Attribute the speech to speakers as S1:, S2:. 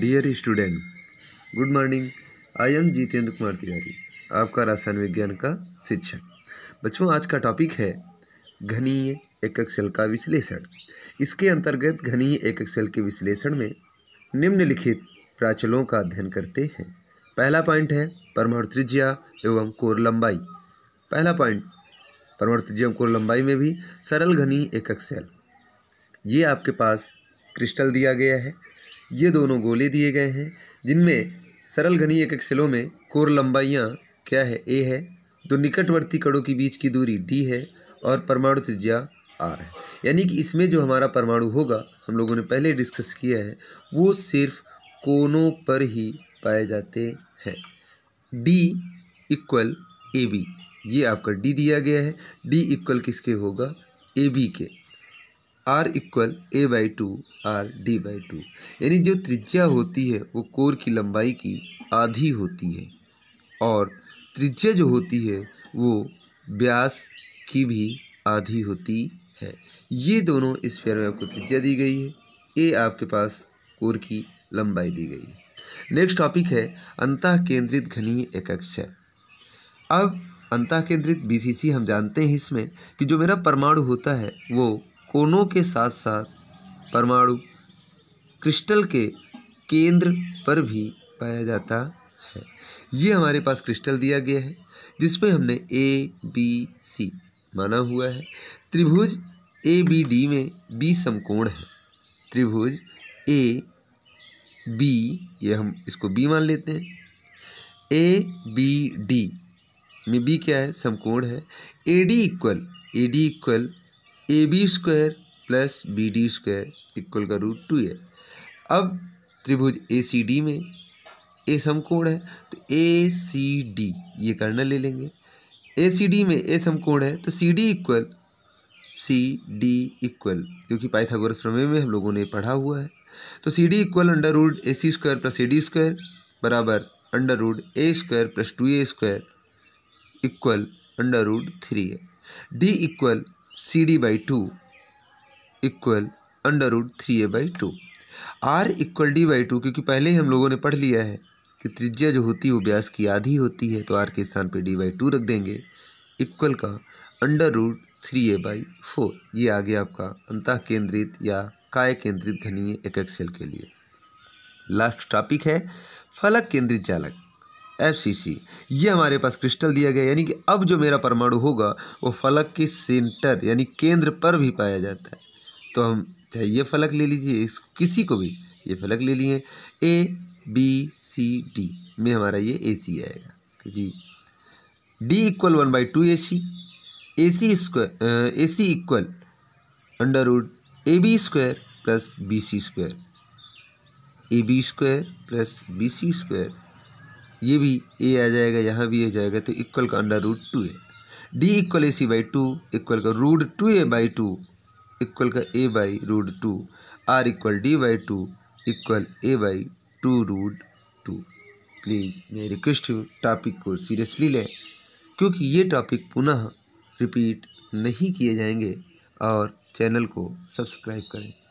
S1: dear student good morning I am Jitendra Kumar Tiwari आपका रासायन विज्ञान का शिक्षक बच्चों आज का टॉपिक है घनीय एकक सेल का विश्लेषण इसके अंतर्गत घनीय एकक सेल के विश्लेषण में निम्नलिखित प्राचलों का अध्ययन करते हैं पहला पॉइंट है परमाणु त्रिज्या एवं कोर लंबाई पहला पॉइंट परमाणु त्रिज्या एवं कोर लंबाई में भी सरल घनी एकक सेल ये आपके पास क्रिस्टल दिया गया है ये दोनों गोले दिए गए हैं जिनमें सरल घनी एक एक्सेलों में कोर लंबाइयाँ क्या है ए है तो निकटवर्ती कड़ों के बीच की दूरी डी है और परमाणु त्रिज्या आर है यानी कि इसमें जो हमारा परमाणु होगा हम लोगों ने पहले डिस्कस किया है वो सिर्फ कोनों पर ही पाए जाते हैं डी इक्वल ए बी ये आपका डी दिया गया है डी इक्वल किसके होगा ए बी के R equal A by two R D by two यानी जो त्रिज्या होती है वो कोर की लंबाई की आधी होती है और त्रिज्या जो होती है वो व्यास की भी आधी होती है ये दोनों इस फेयर में आपको त्रिज्या दी गई है ए आपके पास कोर की लंबाई दी गई है नेक्स्ट टॉपिक है अंतः केंद्रित घनीय एकक्ष अब अंतः केंद्रित बी हम जानते हैं इसमें कि जो मेरा परमाणु होता है वो कोनों के साथ साथ परमाणु क्रिस्टल के केंद्र पर भी पाया जाता है ये हमारे पास क्रिस्टल दिया गया है जिसमें हमने ए बी सी माना हुआ है त्रिभुज ए बी डी में बी समकोण है त्रिभुज ए बी ये हम इसको बी मान लेते हैं ए बी डी में बी क्या है समकोण है A D equal A D equal A B square plus B D square equal का रूट टू है अब त्रिभुज ए सी डी में ए समकोण है तो ए सी डी ये कर्नल ले लेंगे ए सी डी में ए समकोण है तो C D equal C D equal क्योंकि पाइथागोरस प्रमेय में हम लोगों ने पढ़ा हुआ है तो C D equal under root A C square plus A D square बराबर under root A square plus two A square equal under root three है D equal C D by two equal under root three A by two R equal D by two क्योंकि पहले ही हम लोगों ने पढ़ लिया है कि त्रिज्या जो होती है वो ब्यास की आधी होती है तो आर के स्थान पे डी बाई टू रख देंगे इक्वल का under root three A by four ये आ गया आपका अंतः केंद्रित या काय केंद्रित घनीय एक एक्सेल के लिए लास्ट टॉपिक है फलक केंद्रित चालक एफ सी सी ये हमारे पास क्रिस्टल दिया गया यानी कि अब जो मेरा परमाणु होगा वो फलक के सेंटर यानी केंद्र पर भी पाया जाता है तो हम चाहे ये फलक ले लीजिए इस किसी को भी ये फलक ले लिए ए बी सी डी में हमारा ये ए सी आएगा क्योंकि D equal one by two A C A C square A C equal under root A B square plus B C square A B square plus B C square ये भी ए आ जाएगा यहाँ भी आ जाएगा तो इक्वल का under root two A D equal A C by two equal का root two A by two equal का A by root two R equal D by two equal A by two root two please मैं request हूँ topic को seriously लें क्योंकि ये topic पुनः repeat नहीं किए जाएंगे और चैनल को सब्सक्राइब करें